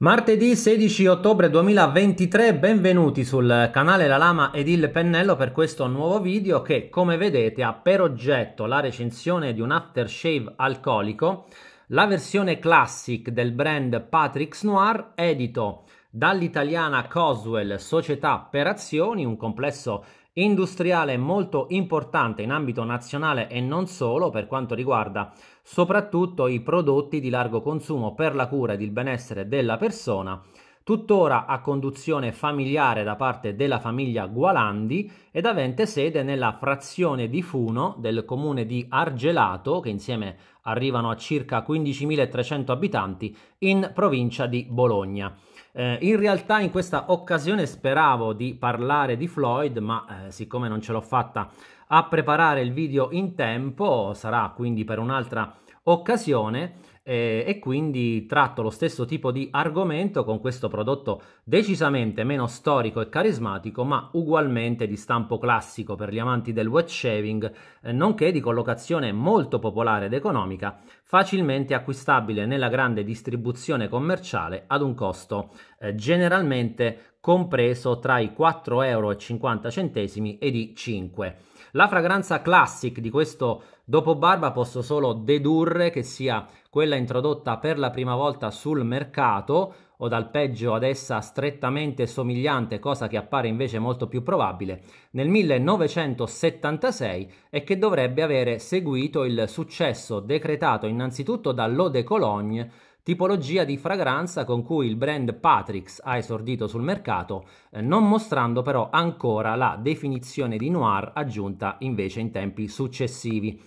Martedì 16 ottobre 2023, benvenuti sul canale La Lama ed il Pennello per questo nuovo video che come vedete ha per oggetto la recensione di un aftershave alcolico, la versione classic del brand Patrick's Noir edito dall'italiana Coswell Società per Azioni, un complesso industriale molto importante in ambito nazionale e non solo per quanto riguarda soprattutto i prodotti di largo consumo per la cura ed il benessere della persona, tuttora a conduzione familiare da parte della famiglia Gualandi ed avente sede nella frazione di Funo del comune di Argelato, che insieme arrivano a circa 15.300 abitanti, in provincia di Bologna. Eh, in realtà in questa occasione speravo di parlare di Floyd, ma eh, siccome non ce l'ho fatta a preparare il video in tempo, sarà quindi per un'altra occasione eh, e quindi tratto lo stesso tipo di argomento con questo prodotto decisamente meno storico e carismatico ma ugualmente di stampo classico per gli amanti del wet shaving eh, nonché di collocazione molto popolare ed economica facilmente acquistabile nella grande distribuzione commerciale ad un costo eh, generalmente compreso tra i 4,50 euro ed i 5. La fragranza classic di questo dopo barba posso solo dedurre che sia quella introdotta per la prima volta sul mercato o dal peggio ad essa strettamente somigliante, cosa che appare invece molto più probabile, nel 1976 e che dovrebbe avere seguito il successo decretato innanzitutto dall'Eau de Cologne tipologia di fragranza con cui il brand Patrix ha esordito sul mercato, eh, non mostrando però ancora la definizione di noir aggiunta invece in tempi successivi.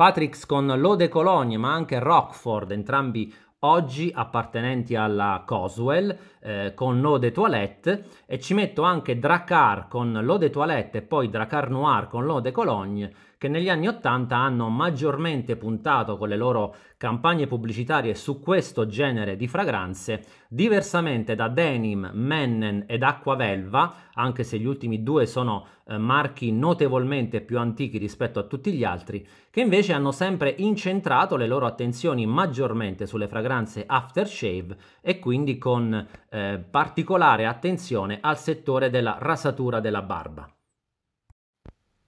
Patricks con Lode Cologne ma anche Rockford, entrambi oggi appartenenti alla Coswell, eh, con l'eau de toilette e ci metto anche Dracar con l'eau de toilette e poi Dracar Noir con l'eau de Cologne che negli anni 80 hanno maggiormente puntato con le loro campagne pubblicitarie su questo genere di fragranze, diversamente da Denim, Mennen ed Acquavelva, anche se gli ultimi due sono eh, marchi notevolmente più antichi rispetto a tutti gli altri, che invece hanno sempre incentrato le loro attenzioni maggiormente sulle fragranze aftershave e quindi con eh, particolare attenzione al settore della rasatura della barba.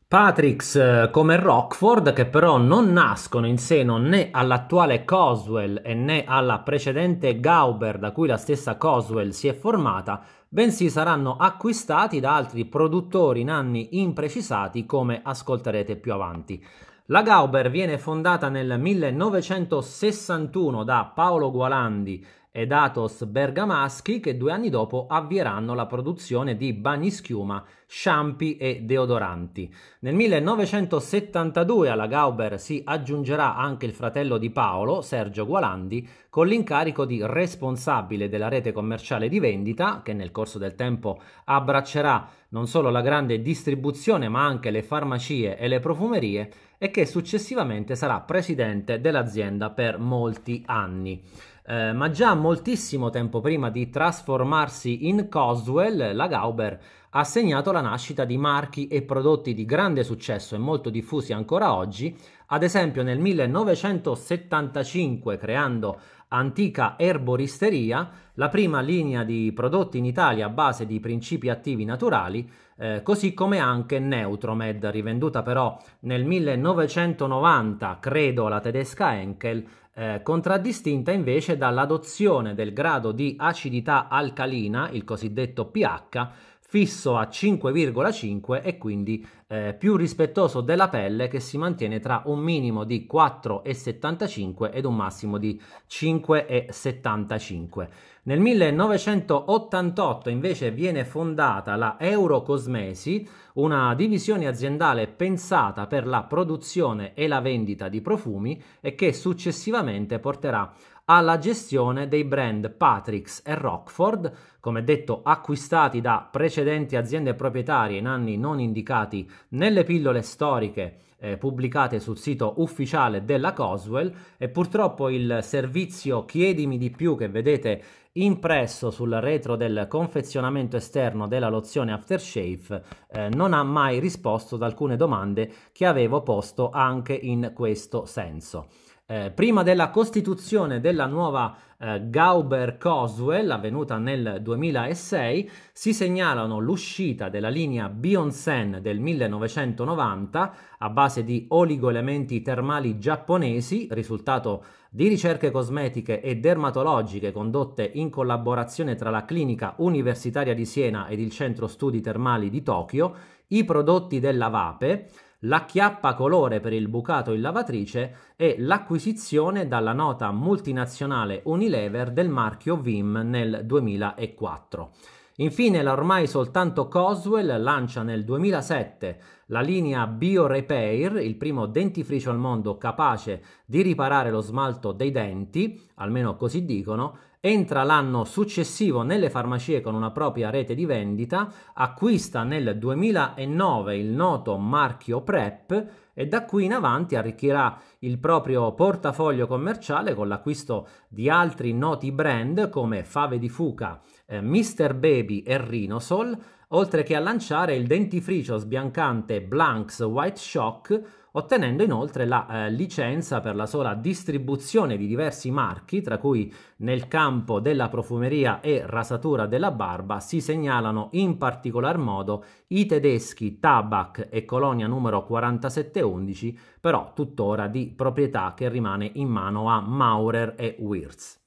Patricks eh, come Rockford, che però non nascono in seno né all'attuale Coswell e né alla precedente Gauber da cui la stessa Coswell si è formata, bensì saranno acquistati da altri produttori in anni imprecisati come ascolterete più avanti. La Gauber viene fondata nel 1961 da Paolo Gualandi ed Atos Bergamaschi che due anni dopo avvieranno la produzione di bagnischiuma, sciampi e deodoranti. Nel 1972 alla Gauber si aggiungerà anche il fratello di Paolo, Sergio Gualandi, con l'incarico di responsabile della rete commerciale di vendita che nel corso del tempo abbraccerà non solo la grande distribuzione ma anche le farmacie e le profumerie e che successivamente sarà presidente dell'azienda per molti anni eh, ma già moltissimo tempo prima di trasformarsi in Coswell, la Gauber ha segnato la nascita di marchi e prodotti di grande successo e molto diffusi ancora oggi, ad esempio nel 1975 creando Antica Erboristeria, la prima linea di prodotti in Italia a base di principi attivi naturali, eh, così come anche Neutromed, rivenduta però nel 1990, credo, alla tedesca Enkel, eh, contraddistinta invece dall'adozione del grado di acidità alcalina, il cosiddetto pH, fisso a 5,5 e quindi eh, più rispettoso della pelle che si mantiene tra un minimo di 4,75 ed un massimo di 5,75. Nel 1988 invece viene fondata la Eurocosmesi, una divisione aziendale pensata per la produzione e la vendita di profumi e che successivamente porterà alla gestione dei brand Patricks e Rockford, come detto acquistati da precedenti aziende proprietarie in anni non indicati nelle pillole storiche eh, pubblicate sul sito ufficiale della Coswell e purtroppo il servizio Chiedimi di più che vedete impresso sul retro del confezionamento esterno della lozione aftershave eh, non ha mai risposto ad alcune domande che avevo posto anche in questo senso. Eh, prima della costituzione della nuova eh, Gauber Coswell, avvenuta nel 2006, si segnalano l'uscita della linea Bionsen del 1990 a base di oligoelementi termali giapponesi, risultato di ricerche cosmetiche e dermatologiche condotte in collaborazione tra la Clinica Universitaria di Siena ed il Centro Studi Termali di Tokyo, i prodotti della VAPE la chiappa colore per il bucato in lavatrice e l'acquisizione dalla nota multinazionale Unilever del marchio Vim nel 2004. Infine, l'ormai soltanto Coswell lancia nel 2007 la linea Bio Repair, il primo dentifricio al mondo capace di riparare lo smalto dei denti, almeno così dicono, entra l'anno successivo nelle farmacie con una propria rete di vendita, acquista nel 2009 il noto marchio PrEP e da qui in avanti arricchirà il proprio portafoglio commerciale con l'acquisto di altri noti brand come Fave di Fuca, eh, Mr. Baby e Rhinosol, oltre che a lanciare il dentifricio sbiancante Blanks White Shock ottenendo inoltre la eh, licenza per la sola distribuzione di diversi marchi, tra cui nel campo della profumeria e rasatura della barba si segnalano in particolar modo i tedeschi Tabak e Colonia numero 4711, però tuttora di proprietà che rimane in mano a Maurer e Wirz.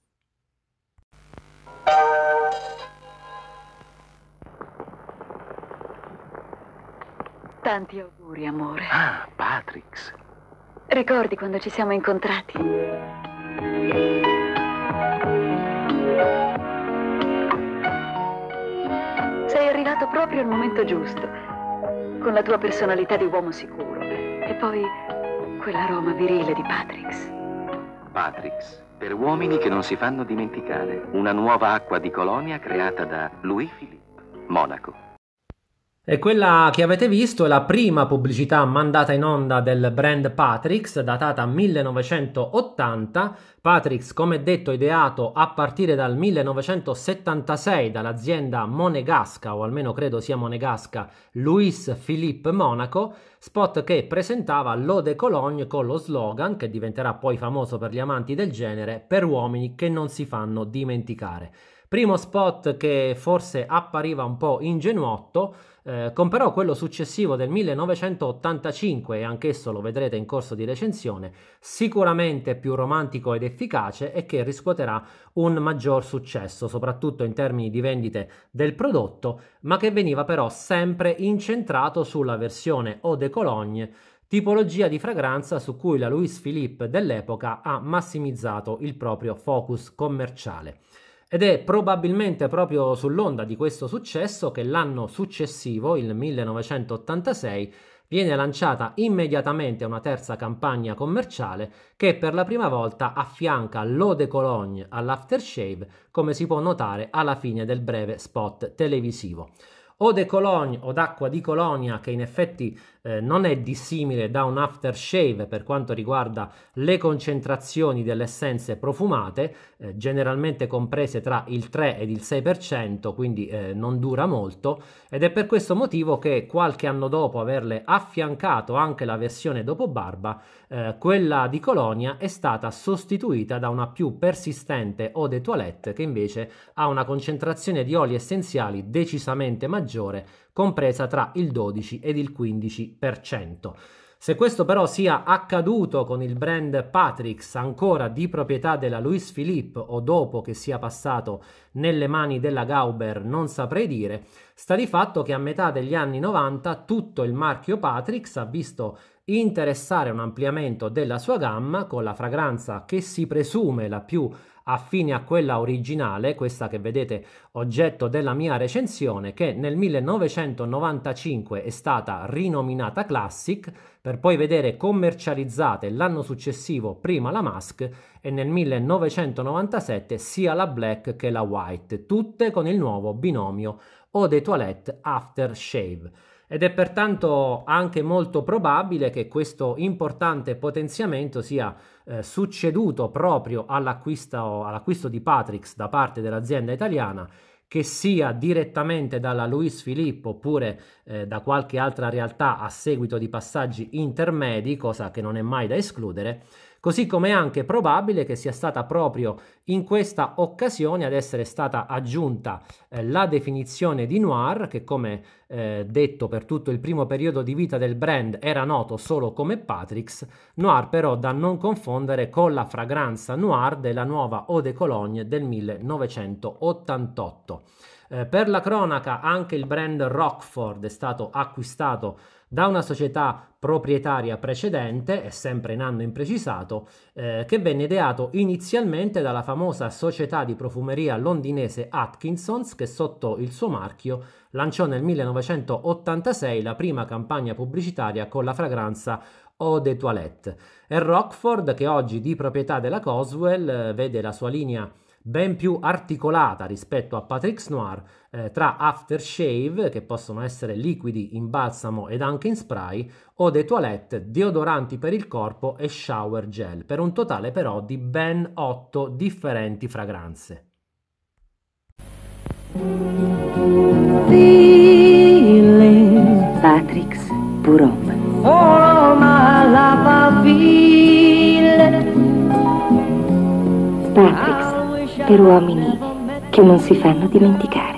Tanti auguri, amore. Ah, Patrix. Ricordi quando ci siamo incontrati? Sei arrivato proprio al momento giusto, con la tua personalità di uomo sicuro. E poi quell'aroma virile di Patrix. Patrix, per uomini che non si fanno dimenticare. Una nuova acqua di colonia creata da Louis Philippe, Monaco. E quella che avete visto è la prima pubblicità mandata in onda del brand Patrix, datata 1980. Patrix, come detto, ideato a partire dal 1976 dall'azienda monegasca, o almeno credo sia monegasca, Louis Philippe Monaco, spot che presentava l'eau de Cologne con lo slogan, che diventerà poi famoso per gli amanti del genere, per uomini che non si fanno dimenticare. Primo spot che forse appariva un po' ingenuotto, eh, comparò quello successivo del 1985 e anch'esso lo vedrete in corso di recensione, sicuramente più romantico ed efficace e che riscuoterà un maggior successo, soprattutto in termini di vendite del prodotto, ma che veniva però sempre incentrato sulla versione eau de Cologne tipologia di fragranza su cui la Louis Philippe dell'epoca ha massimizzato il proprio focus commerciale. Ed è probabilmente proprio sull'onda di questo successo che l'anno successivo, il 1986, viene lanciata immediatamente una terza campagna commerciale che per la prima volta affianca l'eau de Cologne all'aftershave, come si può notare alla fine del breve spot televisivo o de Cologne o d'acqua di Colonia che in effetti eh, non è dissimile da un aftershave per quanto riguarda le concentrazioni delle essenze profumate, eh, generalmente comprese tra il 3 ed il 6%, quindi eh, non dura molto ed è per questo motivo che qualche anno dopo averle affiancato anche la versione dopo barba eh, quella di Colonia è stata sostituita da una più persistente eau de toilette che invece ha una concentrazione di oli essenziali decisamente maggiore, compresa tra il 12 ed il 15%. Se questo però sia accaduto con il brand Patrix ancora di proprietà della Louis Philippe o dopo che sia passato nelle mani della Gauber non saprei dire, sta di fatto che a metà degli anni 90 tutto il marchio Patrix ha visto interessare un ampliamento della sua gamma con la fragranza che si presume la più affine a quella originale, questa che vedete oggetto della mia recensione, che nel 1995 è stata rinominata Classic, per poi vedere commercializzate l'anno successivo prima la Mask e nel 1997 sia la Black che la White, tutte con il nuovo binomio Eau de Toilette After Shave ed è pertanto anche molto probabile che questo importante potenziamento sia eh, succeduto proprio all'acquisto, all'acquisto di Patrix da parte dell'azienda italiana che sia direttamente dalla Luis Filippo oppure eh, da qualche altra realtà a seguito di passaggi intermedi, cosa che non è mai da escludere, così come è anche probabile che sia stata proprio in questa occasione ad essere stata aggiunta eh, la definizione di noir che come eh, detto per tutto il primo periodo di vita del brand era noto solo come Patrick's, noir però da non confondere con la fragranza noir della nuova Eau de Cologne del 1988. Eh, per la cronaca anche il brand Rockford è stato acquistato da una società proprietaria precedente, è sempre in anno imprecisato, eh, che venne ideato inizialmente dalla famosa società di profumeria londinese Atkinsons che sotto il suo marchio lanciò nel 1986 la prima campagna pubblicitaria con la fragranza Eau de Toilette. E Rockford, che oggi di proprietà della Coswell, eh, vede la sua linea ben più articolata rispetto a Patrick's Noir eh, tra aftershave, che possono essere liquidi in balsamo ed anche in spray, o de toilette, deodoranti per il corpo e shower gel, per un totale però di ben 8 differenti fragranze. Patrick's Oh, ma la Patrick's per uomini che non si fanno dimenticare.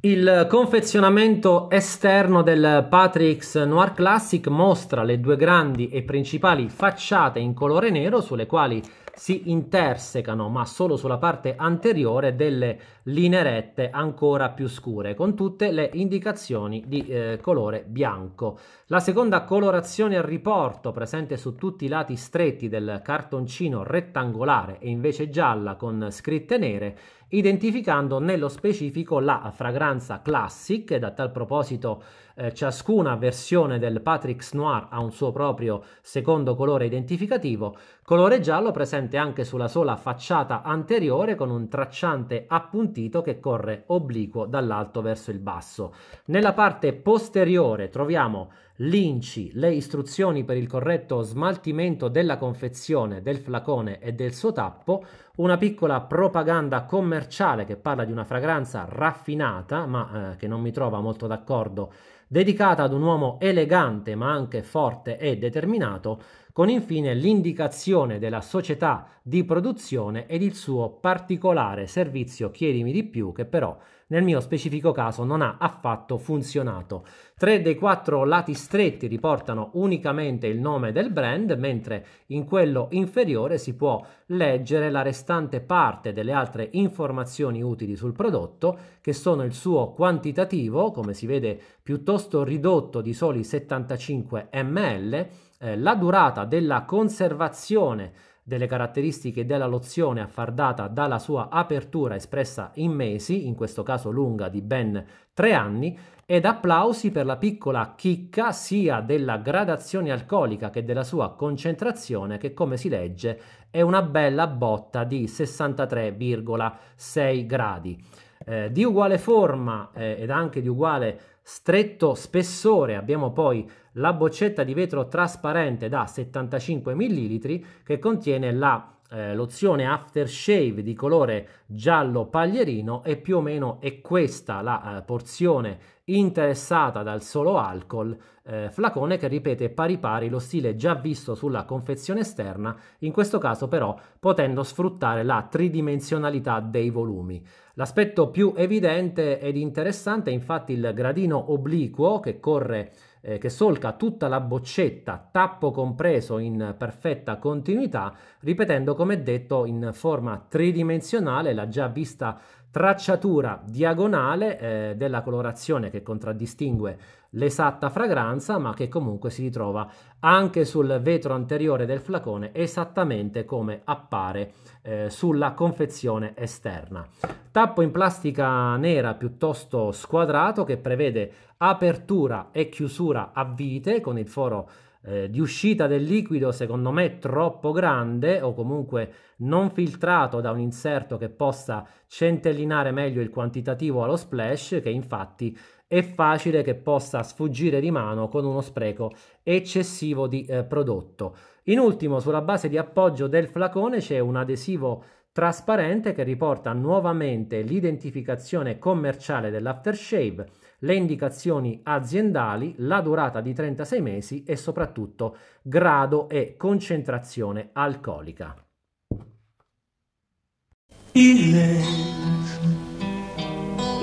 Il confezionamento esterno del Patrick's Noir Classic mostra le due grandi e principali facciate in colore nero sulle quali si intersecano, ma solo sulla parte anteriore, delle linee rette ancora più scure con tutte le indicazioni di eh, colore bianco. La seconda colorazione a riporto presente su tutti i lati stretti del cartoncino rettangolare e invece gialla con scritte nere identificando nello specifico la fragranza Classic e da tal proposito eh, ciascuna versione del Patrick's Noir ha un suo proprio secondo colore identificativo, colore giallo presente anche sulla sola facciata anteriore con un tracciante appuntito appuntito che corre obliquo dall'alto verso il basso. Nella parte posteriore troviamo l'INCI, le istruzioni per il corretto smaltimento della confezione del flacone e del suo tappo, una piccola propaganda commerciale che parla di una fragranza raffinata, ma eh, che non mi trova molto d'accordo, dedicata ad un uomo elegante ma anche forte e determinato, con infine l'indicazione della società di produzione ed il suo particolare servizio chiedimi di più che però nel mio specifico caso non ha affatto funzionato. Tre dei quattro lati stretti riportano unicamente il nome del brand, mentre in quello inferiore si può leggere la restante parte delle altre informazioni utili sul prodotto, che sono il suo quantitativo, come si vede piuttosto ridotto di soli 75 ml, eh, la durata della conservazione delle caratteristiche della lozione affardata dalla sua apertura espressa in mesi, in questo caso lunga di ben tre anni, ed applausi per la piccola chicca sia della gradazione alcolica che della sua concentrazione che come si legge è una bella botta di 63,6 gradi. Eh, di uguale forma eh, ed anche di uguale stretto spessore abbiamo poi la boccetta di vetro trasparente da 75 ml che contiene la eh, lozione aftershave di colore giallo paglierino e più o meno è questa la eh, porzione interessata dal solo alcol, eh, flacone che ripete pari pari lo stile già visto sulla confezione esterna, in questo caso però potendo sfruttare la tridimensionalità dei volumi. L'aspetto più evidente ed interessante è infatti il gradino obliquo che corre eh, che solca tutta la boccetta, tappo compreso in perfetta continuità, ripetendo come detto in forma tridimensionale la già vista tracciatura diagonale eh, della colorazione che contraddistingue l'esatta fragranza ma che comunque si ritrova anche sul vetro anteriore del flacone esattamente come appare eh, sulla confezione esterna. Tappo in plastica nera piuttosto squadrato che prevede apertura e chiusura a vite con il foro eh, di uscita del liquido secondo me troppo grande o comunque non filtrato da un inserto che possa centellinare meglio il quantitativo allo splash che infatti è facile che possa sfuggire di mano con uno spreco eccessivo di eh, prodotto. In ultimo sulla base di appoggio del flacone c'è un adesivo trasparente che riporta nuovamente l'identificazione commerciale dell'aftershave le indicazioni aziendali, la durata di 36 mesi e soprattutto grado e concentrazione alcolica.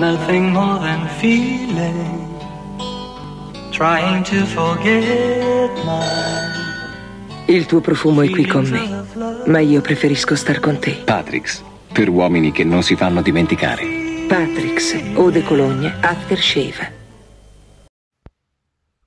nothing more than feeling trying to forget my il tuo profumo è qui con me ma io preferisco star con te Patricks per uomini che non si fanno dimenticare Patrick's Eau de Cologne Aftershave.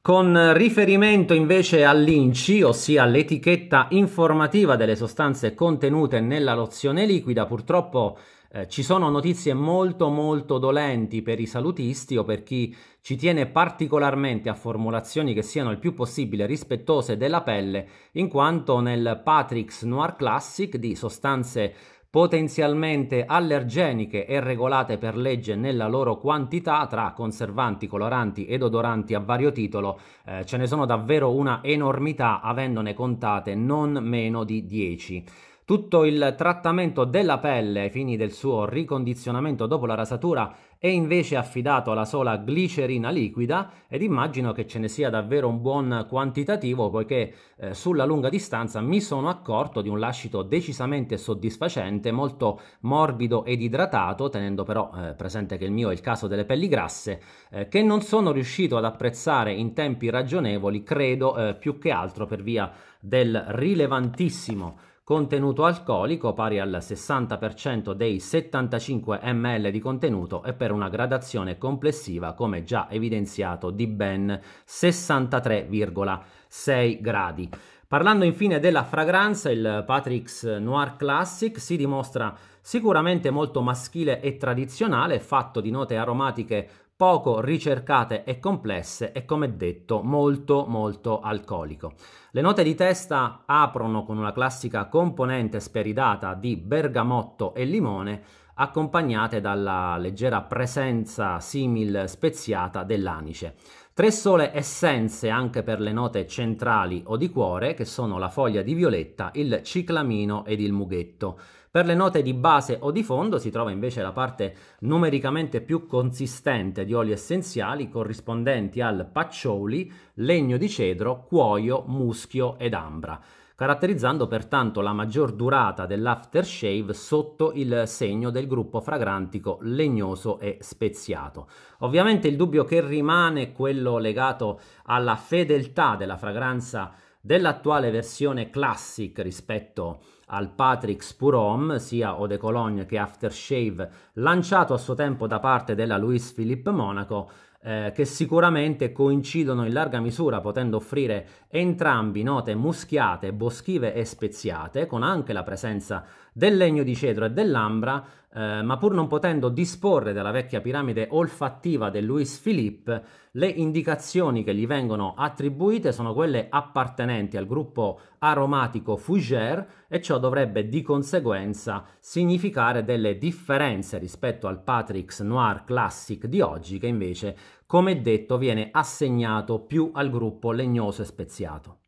Con riferimento invece all'INCI, ossia l'etichetta informativa delle sostanze contenute nella lozione liquida, purtroppo eh, ci sono notizie molto molto dolenti per i salutisti o per chi ci tiene particolarmente a formulazioni che siano il più possibile rispettose della pelle, in quanto nel Patrick's Noir Classic di sostanze potenzialmente allergeniche e regolate per legge nella loro quantità tra conservanti, coloranti ed odoranti a vario titolo, eh, ce ne sono davvero una enormità avendone contate non meno di 10. Tutto il trattamento della pelle ai fini del suo ricondizionamento dopo la rasatura è invece affidato alla sola glicerina liquida ed immagino che ce ne sia davvero un buon quantitativo poiché eh, sulla lunga distanza mi sono accorto di un lascito decisamente soddisfacente, molto morbido ed idratato, tenendo però eh, presente che il mio è il caso delle pelli grasse, eh, che non sono riuscito ad apprezzare in tempi ragionevoli, credo eh, più che altro per via del rilevantissimo contenuto alcolico pari al 60% dei 75 ml di contenuto e per una gradazione complessiva, come già evidenziato, di ben 63,6 gradi. Parlando infine della fragranza, il Patrick's Noir Classic si dimostra sicuramente molto maschile e tradizionale, fatto di note aromatiche poco ricercate e complesse e come detto molto molto alcolico. Le note di testa aprono con una classica componente speridata di bergamotto e limone accompagnate dalla leggera presenza simil speziata dell'anice. Tre sole essenze anche per le note centrali o di cuore che sono la foglia di violetta, il ciclamino ed il mughetto. Per le note di base o di fondo si trova invece la parte numericamente più consistente di oli essenziali corrispondenti al paccioli, legno di cedro, cuoio, muschio ed ambra caratterizzando pertanto la maggior durata dell'aftershave sotto il segno del gruppo fragrantico legnoso e speziato. Ovviamente il dubbio che rimane è quello legato alla fedeltà della fragranza dell'attuale versione classic rispetto a al Patrick Spurom, sia Eau de Cologne che Aftershave, lanciato a suo tempo da parte della Louis Philippe Monaco, eh, che sicuramente coincidono in larga misura, potendo offrire entrambi note muschiate, boschive e speziate, con anche la presenza del legno di cedro e dell'ambra, eh, ma pur non potendo disporre della vecchia piramide olfattiva del Louis Philippe, le indicazioni che gli vengono attribuite sono quelle appartenenti al gruppo aromatico Fougère e ciò dovrebbe di conseguenza significare delle differenze rispetto al Patrix Noir Classic di oggi che invece, come detto, viene assegnato più al gruppo legnoso e speziato.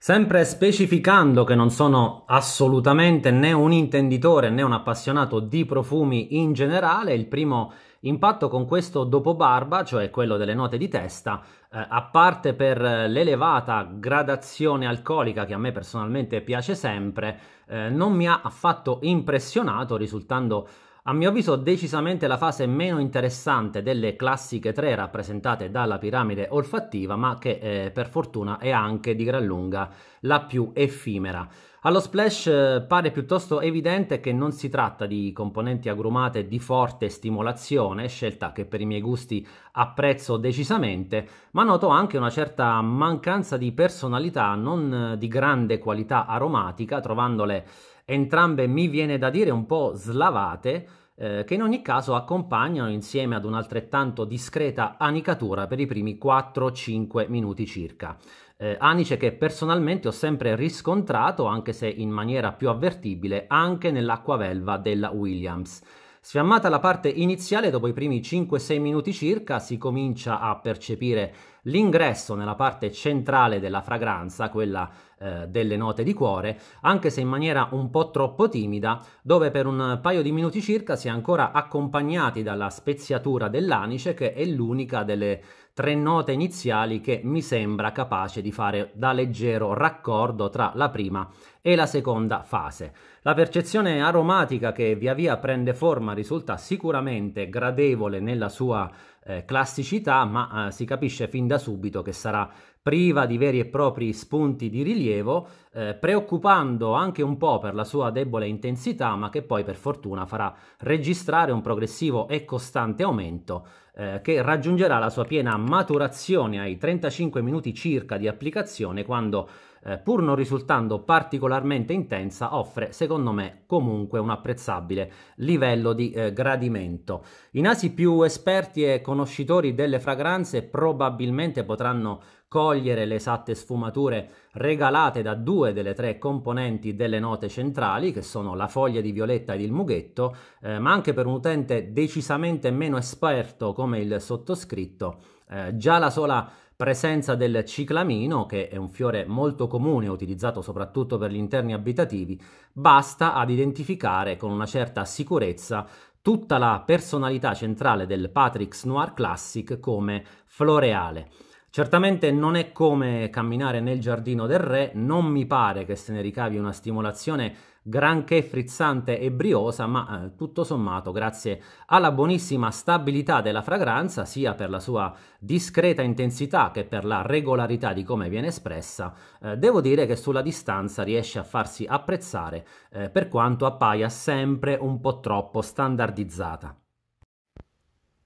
Sempre specificando che non sono assolutamente né un intenditore né un appassionato di profumi in generale, il primo impatto con questo dopo barba, cioè quello delle note di testa, eh, a parte per l'elevata gradazione alcolica che a me personalmente piace sempre, eh, non mi ha affatto impressionato, risultando a mio avviso decisamente la fase meno interessante delle classiche tre rappresentate dalla piramide olfattiva, ma che eh, per fortuna è anche di gran lunga la più effimera. Allo splash eh, pare piuttosto evidente che non si tratta di componenti agrumate di forte stimolazione, scelta che per i miei gusti apprezzo decisamente, ma noto anche una certa mancanza di personalità non eh, di grande qualità aromatica, trovandole entrambe mi viene da dire un po' slavate, eh, che in ogni caso accompagnano insieme ad un'altrettanto discreta anicatura per i primi 4-5 minuti circa. Eh, anice che personalmente ho sempre riscontrato, anche se in maniera più avvertibile, anche nell'acquavelva della Williams. Sfiammata la parte iniziale, dopo i primi 5-6 minuti circa, si comincia a percepire l'ingresso nella parte centrale della fragranza, quella eh, delle note di cuore, anche se in maniera un po' troppo timida, dove per un paio di minuti circa si è ancora accompagnati dalla speziatura dell'anice che è l'unica delle tre note iniziali che mi sembra capace di fare da leggero raccordo tra la prima e la seconda fase. La percezione aromatica che via via prende forma risulta sicuramente gradevole nella sua eh, classicità, ma eh, si capisce fin da subito che sarà priva di veri e propri spunti di rilievo eh, preoccupando anche un po' per la sua debole intensità, ma che poi per fortuna farà registrare un progressivo e costante aumento eh, che raggiungerà la sua piena maturazione ai 35 minuti circa di applicazione quando eh, pur non risultando particolarmente intensa, offre secondo me comunque un apprezzabile livello di eh, gradimento. I nasi più esperti e conoscitori delle fragranze probabilmente potranno cogliere le esatte sfumature regalate da due delle tre componenti delle note centrali, che sono la foglia di violetta ed il mughetto, eh, ma anche per un utente decisamente meno esperto come il sottoscritto, eh, già la sola presenza del ciclamino, che è un fiore molto comune utilizzato soprattutto per gli interni abitativi, basta ad identificare con una certa sicurezza tutta la personalità centrale del Patrick's Noir Classic come floreale. Certamente non è come camminare nel giardino del re, non mi pare che se ne ricavi una stimolazione granché frizzante e briosa, ma eh, tutto sommato, grazie alla buonissima stabilità della fragranza, sia per la sua discreta intensità che per la regolarità di come viene espressa, eh, devo dire che sulla distanza riesce a farsi apprezzare, eh, per quanto appaia sempre un po' troppo standardizzata.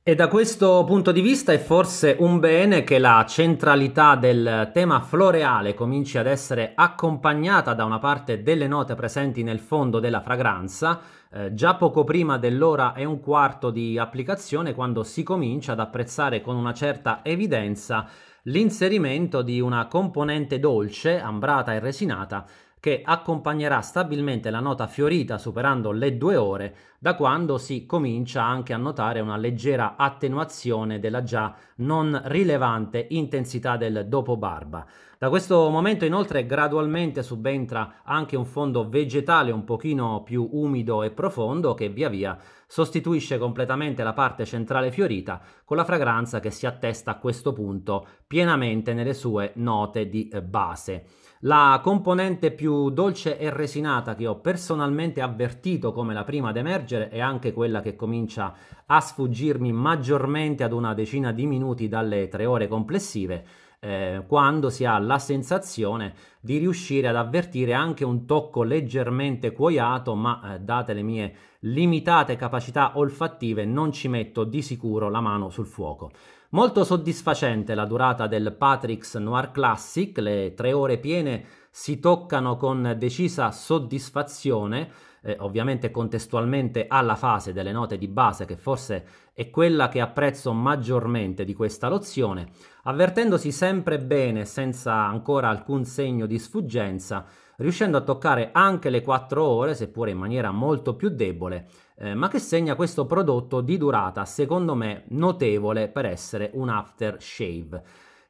E da questo punto di vista è forse un bene che la centralità del tema floreale cominci ad essere accompagnata da una parte delle note presenti nel fondo della fragranza, eh, già poco prima dell'ora e un quarto di applicazione, quando si comincia ad apprezzare con una certa evidenza l'inserimento di una componente dolce, ambrata e resinata, che accompagnerà stabilmente la nota fiorita superando le due ore da quando si comincia anche a notare una leggera attenuazione della già non rilevante intensità del dopo barba. Da questo momento inoltre gradualmente subentra anche un fondo vegetale un pochino più umido e profondo che via via sostituisce completamente la parte centrale fiorita con la fragranza che si attesta a questo punto pienamente nelle sue note di eh, base. La componente più dolce e resinata che ho personalmente avvertito come la prima ad emergere leggere è anche quella che comincia a sfuggirmi maggiormente ad una decina di minuti dalle tre ore complessive, eh, quando si ha la sensazione di riuscire ad avvertire anche un tocco leggermente cuoiato, ma eh, date le mie limitate capacità olfattive non ci metto di sicuro la mano sul fuoco. Molto soddisfacente la durata del Patrick's Noir Classic, le tre ore piene si toccano con decisa soddisfazione, eh, ovviamente contestualmente alla fase delle note di base che forse è quella che apprezzo maggiormente di questa lozione, avvertendosi sempre bene senza ancora alcun segno di sfuggenza, riuscendo a toccare anche le 4 ore, seppure in maniera molto più debole, eh, ma che segna questo prodotto di durata secondo me notevole per essere un aftershave.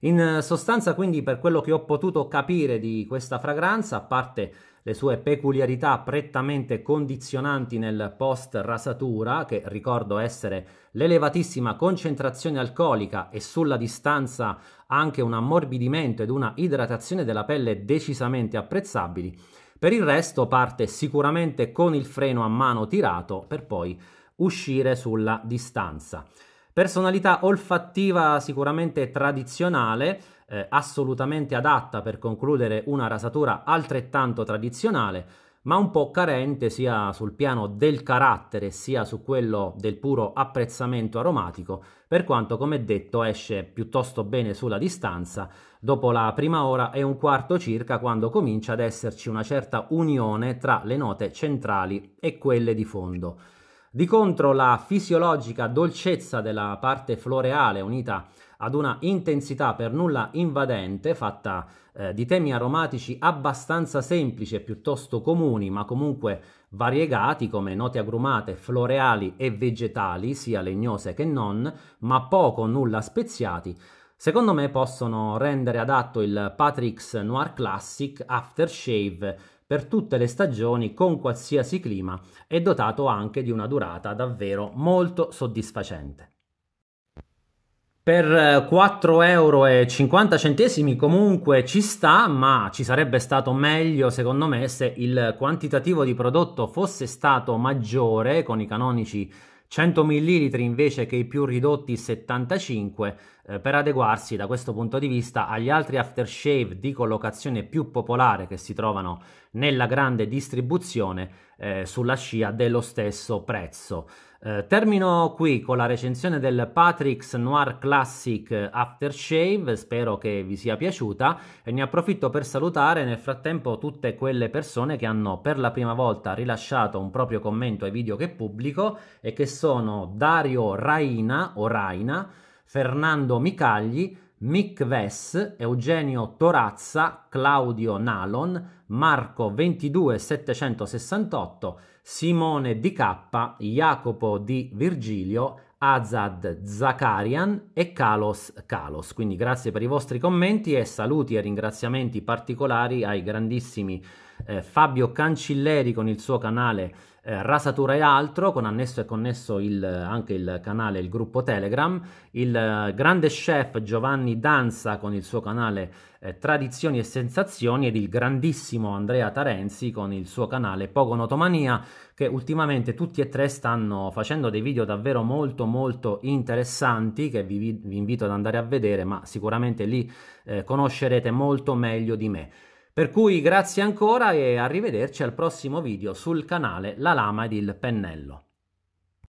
In sostanza quindi per quello che ho potuto capire di questa fragranza, a parte le sue peculiarità prettamente condizionanti nel post rasatura, che ricordo essere l'elevatissima concentrazione alcolica e sulla distanza anche un ammorbidimento ed una idratazione della pelle decisamente apprezzabili. Per il resto parte sicuramente con il freno a mano tirato per poi uscire sulla distanza. Personalità olfattiva sicuramente tradizionale, eh, assolutamente adatta per concludere una rasatura altrettanto tradizionale, ma un po' carente sia sul piano del carattere sia su quello del puro apprezzamento aromatico, per quanto come detto esce piuttosto bene sulla distanza, dopo la prima ora e un quarto circa quando comincia ad esserci una certa unione tra le note centrali e quelle di fondo. Di contro la fisiologica dolcezza della parte floreale unita ad una intensità per nulla invadente fatta eh, di temi aromatici abbastanza semplici e piuttosto comuni, ma comunque variegati come note agrumate, floreali e vegetali, sia legnose che non, ma poco o nulla speziati, secondo me possono rendere adatto il Patrick's Noir Classic Aftershave per tutte le stagioni con qualsiasi clima e dotato anche di una durata davvero molto soddisfacente. Per 4,50 eh, euro comunque ci sta, ma ci sarebbe stato meglio secondo me se il quantitativo di prodotto fosse stato maggiore con i canonici 100 ml invece che i più ridotti 75 eh, per adeguarsi da questo punto di vista agli altri aftershave di collocazione più popolare che si trovano nella grande distribuzione eh, sulla scia dello stesso prezzo. Eh, termino qui con la recensione del Patrick's Noir Classic Aftershave, spero che vi sia piaciuta e ne approfitto per salutare nel frattempo tutte quelle persone che hanno per la prima volta rilasciato un proprio commento ai video che pubblico e che sono Dario Raina o Raina, Fernando Micagli, Mick Vess, Eugenio Torazza, Claudio Nalon, Marco 22 768, Simone di K, Jacopo di Virgilio, Azad Zakarian e Kalos Kalos. Quindi grazie per i vostri commenti e saluti e ringraziamenti particolari ai grandissimi eh, Fabio Cancilleri con il suo canale eh, Rasatura e altro, con annesso e connesso il, anche il canale, il gruppo Telegram, il eh, grande chef Giovanni Danza con il suo canale eh, Tradizioni e Sensazioni ed il grandissimo Andrea Tarenzi con il suo canale Pogonotomania, che ultimamente tutti e tre stanno facendo dei video davvero molto molto interessanti che vi, vi invito ad andare a vedere, ma sicuramente lì eh, conoscerete molto meglio di me. Per cui grazie ancora e arrivederci al prossimo video sul canale La Lama ed il Pennello.